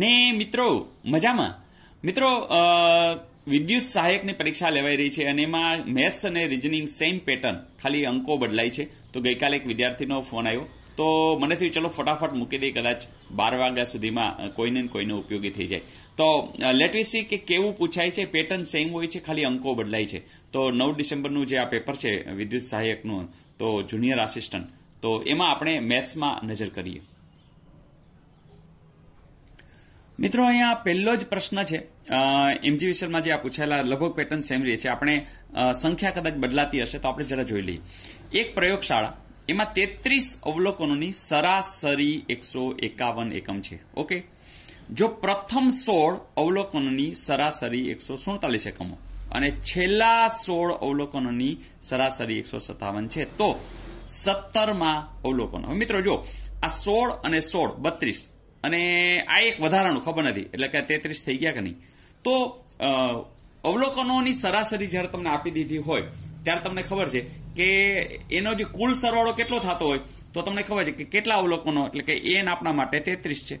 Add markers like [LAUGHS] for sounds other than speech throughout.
ને મિત્રો મજામાં મિત્રો વિદ્યુત સહાયકની પરીક્ષા લેવાઈ રહી છે અને એમાં મેથ્સ અને રિઝનિંગ સેમ પેટર્ન ખાલી અંકો બદલાય છે તો ગઈકાલે એક વિદ્યાર્થીનો ફોન આવ્યો તો મને થયું ચલો ફટાફટ મૂકી દઈ કદાચ બાર વાગ્યા સુધીમાં કોઈને કોઈને ઉપયોગી થઈ જાય તો લેટવી સી કે કેવું પૂછાય છે પેટર્ન સેમ હોય છે ખાલી અંકો બદલાય છે તો નવ ડિસેમ્બરનું જે આ પેપર છે વિદ્યુત સહાયકનું તો જુનિયર આસિસ્ટન્ટ તો એમાં આપણે મેથ્સમાં નજર કરીએ મિત્રો અહીંયા પહેલો જ પ્રશ્ન છે એમજી એમજીવીસીએલમાં જે આ પૂછાયેલા લગભગ પેટર્ન સેમ રહે છે આપણે સંખ્યા કદાચ બદલાતી હશે તો આપણે જરા જોઈ લઈએ એક પ્રયોગશાળા એમાં તેત્રીસ અવલોકનોની સરાસરી એકસો એકાવન એકમ છે ઓકે જો પ્રથમ સોળ અવલોકનોની સરાસરી એકસો સુડતાલીસ એકમો અને છેલ્લા સોળ અવલોકનોની સરાસરી એકસો સત્તાવન છે તો સત્તરમાં અવલોકનો મિત્રો જો આ સોળ અને સોળ બત્રીસ અને આ એક વધારાનું ખબર નથી એટલે કે તેત્રીસ થઈ ગયા કે નહીં તો અવલોકનોની સરાસરી જ્યારે તમને આપી દીધી હોય ત્યારે તમને ખબર છે કે એનો જે કુલ સરવાળો કેટલો થતો હોય તો તમને ખબર છે કે કેટલા અવલોકનો એટલે કે એન આપણા માટે તેત્રીસ છે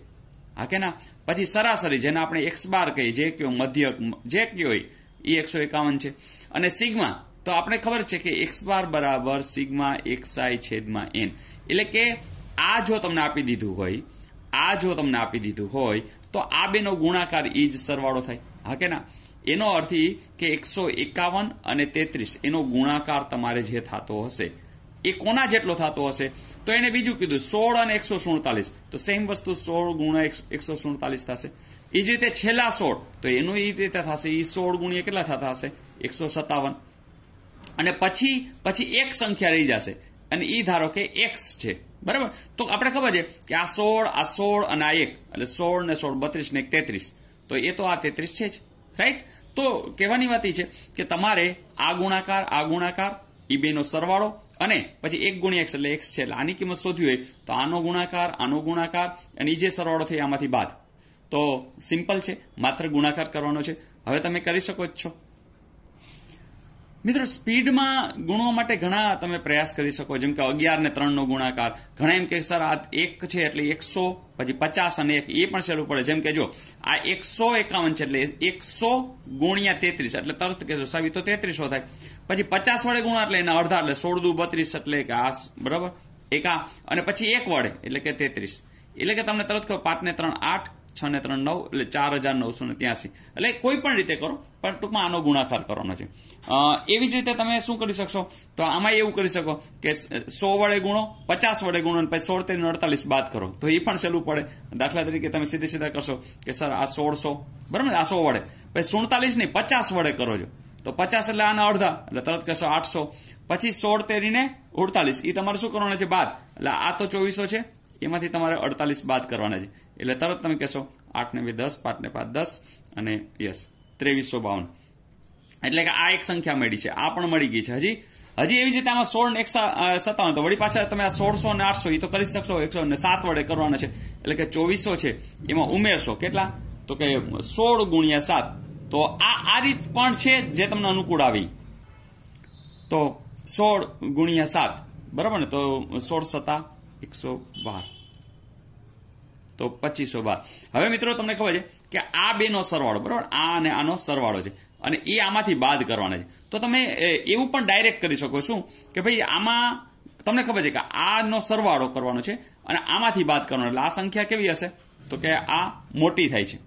હા કે ના પછી સરાસરી જેને આપણે એક્સ બાર કહીએ જે કયો મધ્યક જે કયો હોય એ એકસો એકાવન છે અને સિગ્મા તો આપણે ખબર છે કે એક્સ બાર બરાબર સિગ્મા એક્સઆઈ છેદમાં એન એટલે કે આ જો તમને આપી દીધું હોય આ જો તમને આપી દીધું હોય તો આ બેનો ગુણાકાર એ જ સરવાળો થાય હા કે ના એનો અર્થ એ કે એકસો એકાવન અને તેત્રીસ એનો ગુણાકાર તમારે જે થતો હશે એ કોના જેટલો થતો હશે તો એણે બીજું કીધું સોળ અને એકસો સુડતાલીસ તો સેમ વસ્તુ સોળ ગુણ્યા એકસો સુડતાલીસ થશે એ જ રીતે છેલ્લા સોળ તો એનું એ રીતે થશે એ સોળ ગુણ્યા કેટલા થતા હશે એકસો સત્તાવન અને પછી પછી એક સંખ્યા રહી જશે અને એ ધારો કે એક્સ છે બરાબર તો આપણે ખબર છે કે આ સોળ આ સોળ અને આ એક એટલે સોળ ને સોળ બત્રીસ ને એક તેત્રીસ તો એ તો આ તેત્રીસ છે જ રાઈટ તો કહેવાની વાત એ છે કે તમારે આ ગુણાકાર આ ગુણાકાર એ બેનો સરવાળો અને પછી એક ગુણ્યા એક્સ એટલે એક્સ છે એટલે આની કિંમત શોધવી હોય તો આનો ગુણાકાર આનો ગુણાકાર અને એ જે સરવાળો થઈ આમાંથી બાદ તો સિમ્પલ છે માત્ર ગુણાકાર કરવાનો છે હવે તમે કરી શકો જ છો મિત્રો સ્પીડમાં ગુણો માટે ઘણા તમે પ્રયાસ કરી શકો જેમ કે અગિયાર ને ત્રણનો ગુણાકાર ઘણા એમ કે સર આ એક છે એટલે એકસો પછી પચાસ અને એક એ પણ સહેલું પડે જેમ કે જો આ એકસો એકાવન છે એટલે એકસો ગુણ્યા તેત્રીસ એટલે તરત કહેશો સાહેબ તો તેત્રીસો થાય પછી પચાસ વડે ગુણા એટલે એના અડધા એટલે સોળ દુ બત્રીસ એટલે કે આ બરાબર એકા અને પછી એક વડે એટલે કે તેત્રીસ એટલે કે તમને તરત ખબર પાંચને ત્રણ આઠ છ ને ત્રણ નવ એટલે ચાર હજાર નવસો ને ત્યાંસી એટલે કોઈ પણ રીતે કરો પણ ટૂંકમાં આનો ગુણાકાર કરવાનો છે એવી જ રીતે તમે શું કરી શકશો તો આમાં એવું કરી શકો કે સો વડે ગુણો પચાસ વડે ગુણો અને પછી સોળ તેની અડતાલીસ બાદ કરો તો એ પણ સહેલું પડે દાખલા તરીકે તમે સીધે સીધા કરશો કે સર આ સોળસો બરાબર આ સો વડે પછી સુડતાલીસ નહીં પચાસ વડે કરો છો તો પચાસ એટલે આના અડધા એટલે તરત કહેશો આઠસો પછી સોળ તેરીને અડતાલીસ એ તમારે શું કરવાના છે બાદ એટલે આ તો ચોવીસો છે એમાંથી તમારે અડતાલીસ બાદ કરવાના છે એટલે તરત તમે કહેશો આઠને બે દસ પાંચને પાંચ દસ અને યસ ત્રેવીસો બાવન એટલે કે આ એક સંખ્યા મળી છે આ પણ મળી ગઈ છે હજી હજી એવી રીતે આમાં સોળ ને એકસો સત્તાવન તો વળી પાછા તમે આ સોળસો અને આઠસો એ તો કરી શકશો એકસો ને સાત વડે કરવાના છે એટલે કે ચોવીસો છે એમાં ઉમેરશો કેટલા તો કે સોળ ગુણ્યા સાત તો આ આ રીત પણ છે જે તમને અનુકૂળ આવી તો સોળ ગુણ્યા સાત બરાબર ને તો સોળ સત્તા એકસો બાર તો પચીસો બાર હવે મિત્રો તમને ખબર છે કે આ બેનો સરવાળો બરાબર આ અને આનો સરવાળો છે અને એ આમાંથી બાદ કરવાના છે તો તમે એવું પણ ડાયરેક્ટ કરી શકો શું કે ભાઈ આમાં તમને ખબર છે કે આનો સરવાળો કરવાનો છે અને આમાંથી બાદ કરવાનો એટલે આ સંખ્યા કેવી હશે તો કે આ મોટી થાય છે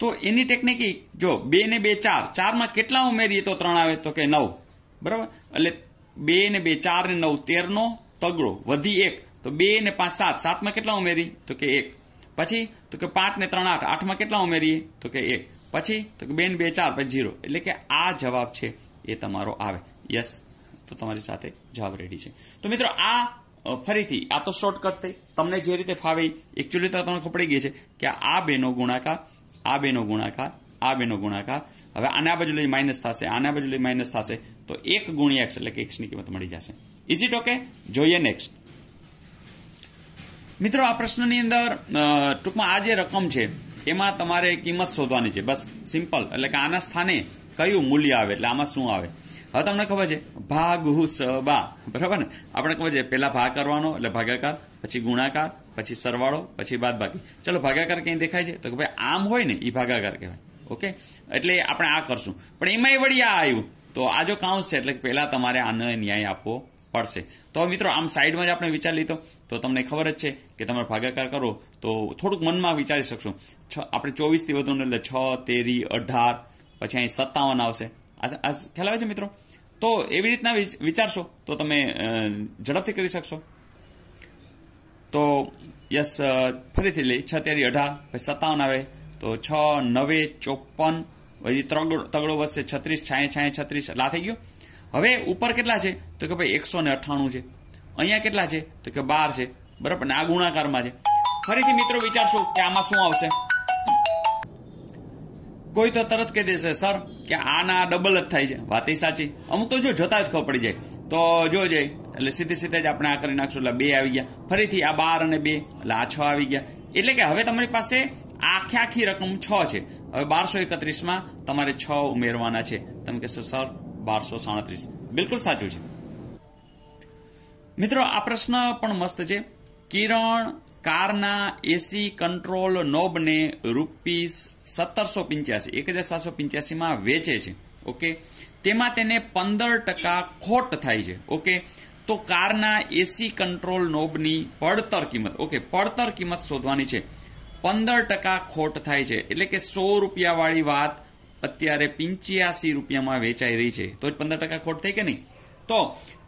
તો એની ટેકનિક જો બે ને બે ચાર ચારમાં કેટલા ઉમેરીએ તો ત્રણ આવે તો કે નવ બરાબર એટલે બે ને બે ચાર ને નવ તેરનો તગડો વધી એક તો બે ને પાંચ સાત સાતમાં કેટલા ઉમેરી તો કે એક પછી તો કે પાંચ ને ત્રણ આઠ આઠમાં કેટલા ઉમેરીએ તો કે એક પછી તો કે બે ને બે ચાર પછી ઝીરો એટલે કે આ જવાબ છે એ તમારો આવે યસ તો તમારી સાથે જવાબ રેડી છે તો મિત્રો આ ફરીથી આ તો શોર્ટકટ થઈ તમને જે રીતે ફાવે એકચ્યુઅલી તો તમને ખબર ગઈ છે કે આ બેનો ગુણાકાર આ બેનો ગુણાકાર આ બેનો ગુણાકાર હવે આના બાજુ માઇનસ થશે આના બાજુ માઇનસ થશે તો એક ગુણ્યા એક્સ એટલે કે એક્સની કિંમત મળી જશે ઇઝ ઇટ ઓકે જોઈએ નેક્સ્ટ મિત્રો આ પ્રશ્નની અંદર ટૂંકમાં આ જે રકમ છે એમાં તમારે કિંમત શોધવાની છે બસ સિમ્પલ એટલે કે આના સ્થાને કયું મૂલ્ય આવે એટલે આમાં શું આવે હવે તમને ખબર છે ભાગ હુ સબા બા બરાબર ને આપણે ખબર છે પહેલાં ભાગ કરવાનો એટલે ભાગાકાર પછી ગુણાકાર પછી સરવાળો પછી બાદ બાકી ચલો ભાગાકાર ક્યાંય દેખાય છે તો કે ભાઈ આમ હોય ને એ ભાગાકાર કહેવાય ઓકે એટલે આપણે આ કરશું પણ એમાંય વળી આ આવ્યું તો આ જો કાઉન્સ છે એટલે પહેલાં તમારે આને ન્યાય આપવો પડશે તો હવે મિત્રો આમ સાઈડમાં જ આપણે વિચાર લીધો તો તમને ખબર જ છે કે તમે ભાગાકાર કરો તો થોડુંક મનમાં વિચારી શકશો છ આપણે ચોવીસથી વધુને એટલે છ તેરી અઢાર પછી અહીં સત્તાવન આવશે આ ખ્યાલ આવે છે મિત્રો તો એવી રીતના વિચારશો તો તમે ઝડપથી કરી શકશો તો યસ ફરીથી લઈ છ તેરી અઢાર પછી સત્તાવન આવે તો છ નવે ચોપન પછી તગડો તગડો વધશે છત્રીસ છાંય છાંય છત્રીસ લા થઈ ગયો હવે ઉપર કેટલા છે તો કે ભાઈ એકસો ને અઠ્ઠાણું છે અહીંયા કેટલા છે તો કે બાર છે બરાબર ને આ ગુણાકારમાં છે ફરીથી મિત્રો વિચારશું કે આમાં શું આવશે કોઈ તો તરત કહી દેશે સર કે આના ડબલ જ થાય છે વાત એ સાચી અમુક તો જો જતા જ ખબર પડી જાય તો જો જાય એટલે સીધે સીધે જ આપણે આ કરી નાખશું એટલે બે આવી ગયા ફરીથી આ બાર અને બે એટલે આ છ આવી ગયા એટલે કે હવે તમારી પાસે આખી આખી રકમ છ છે હવે બારસો એકત્રીસમાં તમારે છ ઉમેરવાના છે તમે કહેશો સર બારસો સાડત્રીસ બિલકુલ સાચું છે મિત્રો આ પ્રશ્ન પણ મસ્ત છે કિરણ કારના એસી કંટ્રોલ નોબને રૂપીસ સત્તરસો પંચ્યાસી એક હજાર સાતસો પંચ્યાસીમાં વેચે છે ઓકે તેમાં તેને પંદર ટકા ખોટ થાય છે ઓકે તો કારના એસી કંટ્રોલ નોબની પડતર કિંમત ઓકે પડતર કિંમત શોધવાની છે પંદર ટકા ખોટ થાય છે એટલે કે સો રૂપિયાવાળી વાત અત્યારે પિંચ્યાસી રૂપિયામાં વેચાઈ રહી છે તો પંદર ટકા ખોટ થઈ કે નહીં તો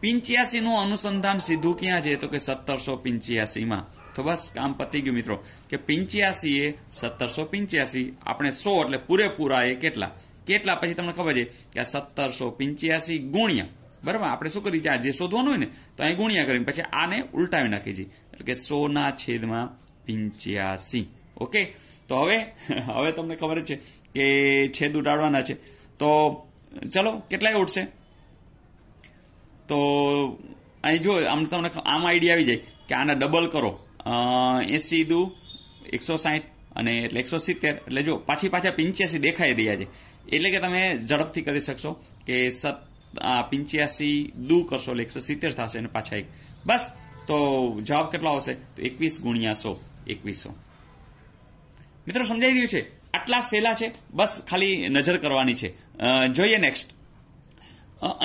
પિંચ્યાસીનું અનુસંધાન સીધું ક્યાં છે તો કે સત્તરસો પિંચ્યાસીમાં તો બસ કામ પતી ગયું મિત્રો કે પિંચ્યાસી એ સત્તરસો પિંચ્યાસી આપણે સો એટલે પૂરેપૂરા એ કેટલા કેટલા પછી તમને ખબર છે કે આ સત્તરસો પિંચ્યાસી ગુણ્યા બરાબર આપણે શું કરીએ છીએ આ જે શોધવાનું હોય ને તો અહીં ગુણ્યા કરીને પછી આને ઉલટાવી નાખીએ છીએ એટલે કે સોના છેદમાં પિંચ્યાસી ઓકે તો હવે [LAUGHS] હવે તમને ખબર છે કે છેદ ઉડાડવાના છે તો ચલો કેટલાય ઉડશે તો અહીં જો આમ તમને આમ આઈડિયા આવી જાય કે આને ડબલ કરો એંસી દુ એકસો સાહીઠ અને એટલે એકસો સિત્તેર એટલે જો પાછી પાછા પિંચ્યાસી દેખાઈ રહ્યા છે એટલે કે તમે ઝડપથી કરી શકશો કે સત પિંચ્યાસી દુ કરશો એટલે એકસો સિત્તેર થશે અને પાછા એક બસ તો જવાબ કેટલો આવશે તો એકવીસ ગુણ્યા સો એકવીસો મિત્રો સમજાઈ રહ્યું છે આટલા સહેલા છે બસ ખાલી નજર કરવાની છે જોઈએ નેક્સ્ટ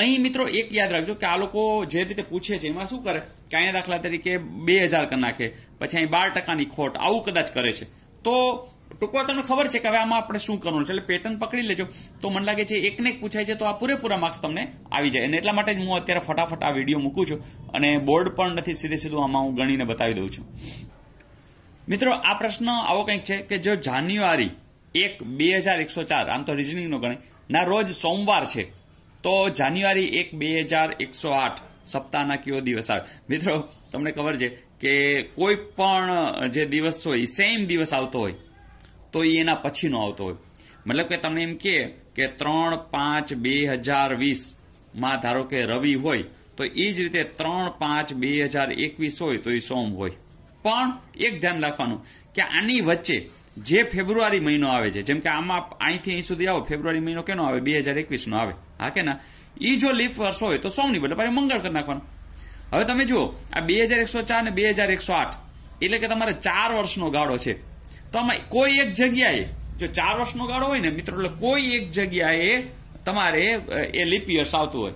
અહીં મિત્રો એક યાદ રાખજો કે આ લોકો જે રીતે પૂછે છે એમાં શું કરે કે અહીંયા દાખલા તરીકે બે હજાર કરી નાખે પછી અહીં બાર ટકાની ખોટ આવું કદાચ કરે છે તો ટૂંકમાં તમને ખબર છે કે હવે આમાં આપણે શું કરવાનું છે એટલે પેટર્ન પકડી લેજો તો મને લાગે છે એકને એક પૂછાય છે તો આ પૂરેપૂરા માર્ક્સ તમને આવી જાય અને એટલા માટે જ હું અત્યારે ફટાફટ આ વિડીયો મૂકું છું અને બોર્ડ પણ નથી સીધે સીધું આમાં હું ગણીને બતાવી દઉં છું મિત્રો આ પ્રશ્ન આવો કંઈક છે કે જો જાન્યુઆરી એક બે હજાર એકસો ચાર આમ તો રિઝનિંગનો ગણાય ના રોજ સોમવાર છે તો જાન્યુઆરી એક બે હજાર એકસો આઠ સપ્તાહના કયો દિવસ આવે મિત્રો તમને ખબર છે કે કોઈ પણ જે દિવસ હોય સેમ દિવસ આવતો હોય તો એ એના પછીનો આવતો હોય મતલબ કે તમને એમ કહે કે ત્રણ પાંચ બે હજાર વીસમાં ધારો કે રવિ હોય તો એ જ રીતે ત્રણ પાંચ બે હજાર એકવીસ હોય તો એ સોમ હોય પણ એક ધ્યાન રાખવાનું કે આની વચ્ચે જે ફેબ્રુઆરી મહિનો આવે છે જેમ કે આમાં અહીંથી અહીં સુધી આવો ફેબ્રુઆરી મહિનો કેનો આવે બે હજાર એકવીસનો આવે હા કે ના એ જો લીપ વર્ષ હોય તો સોમની બદલે પાછી મંગળ કરી નાખવાનું હવે તમે જુઓ આ બે હજાર એકસો ચાર ને બે હજાર એકસો આઠ એટલે કે તમારે ચાર વર્ષનો ગાળો છે તો આમાં કોઈ એક જગ્યાએ જો ચાર વર્ષનો ગાળો હોય ને મિત્રો એટલે કોઈ એક જગ્યાએ તમારે એ લીપ યર્સ આવતું હોય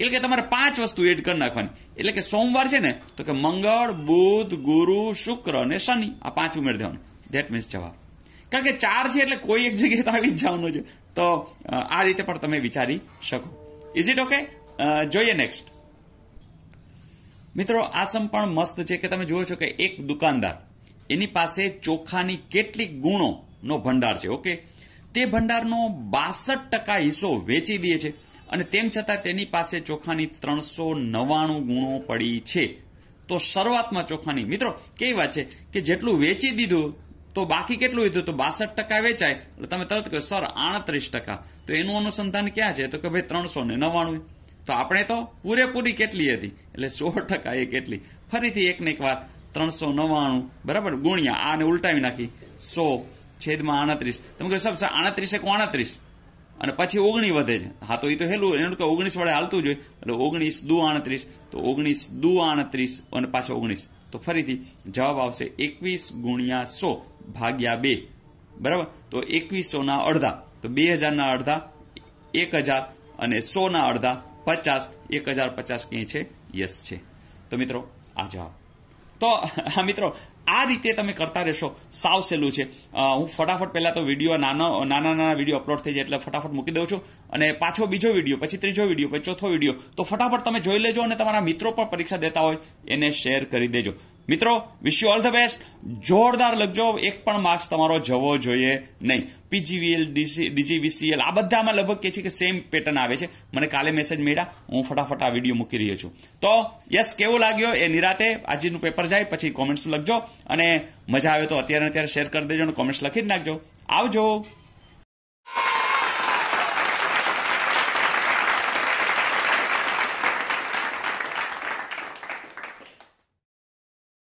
એટલે કે તમારે પાંચ વસ્તુ એડ કરી નાખવાની એટલે કે સોમવાર છે ને તો કે મંગળ બુધ ગુરુ શુક્ર અને શનિ આ પાંચ ઉમેરી દેવાનું ધેટ મીન્સ જવાબ કારણ કે ચાર છે એટલે કોઈ એક જગ્યાએ તો આવી જ જવાનું છે તો આ રીતે પણ તમે વિચારી શકો ઇઝ ઇટ ઓકે જોઈએ નેક્સ્ટ મિત્રો આસમ પણ મસ્ત છે કે તમે જુઓ છો કે એક દુકાનદાર એની પાસે ચોખાની કેટલીક ગુણોનો ભંડાર છે ઓકે તે ભંડારનો બાસઠ ટકા હિસ્સો વેચી દે છે અને તેમ છતાં તેની પાસે ચોખાની ત્રણસો નવ્વાણું ગુણો પડી છે તો શરૂઆતમાં ચોખાની મિત્રો કેવી વાત છે કે જેટલું વેચી દીધું તો બાકી કેટલું લીધું તો બાસઠ ટકા વેચાય એટલે તમે તરત કહો સર આડત્રીસ ટકા તો એનું અનુસંધાન ક્યાં છે તો કે ભાઈ ત્રણસો ને નવ્વાણું તો આપણે તો પૂરેપૂરી કેટલી હતી એટલે સો ટકા એ કેટલી ફરીથી એકને એક વાત ત્રણસો નવ્વાણું બરાબર ગુણ્યા આને ઉલટાવી નાખી સો છેદમાં આડત્રીસ તમે કહો સર આડત્રીસ એક આડત્રીસ અને પછી ઓગણી વધે છે હા તો એ તો હેલું એનું કે ઓગણીસ વડે હાલતું જોઈએ એટલે ઓગણીસ દુ આણત્રીસ તો ઓગણીસ દુ આણત્રીસ અને પાછો ઓગણીસ તો ફરીથી જવાબ આવશે એકવીસ ગુણ્યા સો ભાગ્યા બે બરાબર તો એકવીસોના અડધા તો બે હજારના અડધા એક હજાર અને સોના અડધા પચાસ એક હજાર પચાસ ક્યાંય છે યસ છે તો મિત્રો આ જવાબ તો હા મિત્રો આ રીતે તમે કરતા રહેશો સાવ સહેલું છે હું ફટાફટ પહેલાં તો વિડીયો નાનો નાના નાના વિડીયો અપલોડ થઈ જાય એટલે ફટાફટ મૂકી દઉં છું અને પાછો બીજો વિડીયો પછી ત્રીજો વિડીયો પછી ચોથો વિડીયો તો ફટાફટ તમે જોઈ લેજો અને તમારા મિત્રો પણ પરીક્ષા દેતા હોય એને શેર કરી દેજો મિત્રો wish you all the best જોરદાર લખજો એક પણ માર્ક્સ તમારો જવો જોઈએ નહીં પીજીવીએલ ડીસી ડીજીવીસીએલ આ બધામાં લગભગ કે છે કે સેમ પેટર્ન આવે છે મને કાલે મેસેજ મળ્યા હું ફટાફટ આ વિડીયો મૂકી રહ્યો છું તો યસ કેવું લાગ્યો એ નિરાતે આજનું પેપર જાય પછી કોમેન્ટ્સ લખજો અને મજા આવે તો અત્યારે અત્યારે શેર કરી દેજો અને કોમેન્ટ્સ લખી જ નાખજો આવજો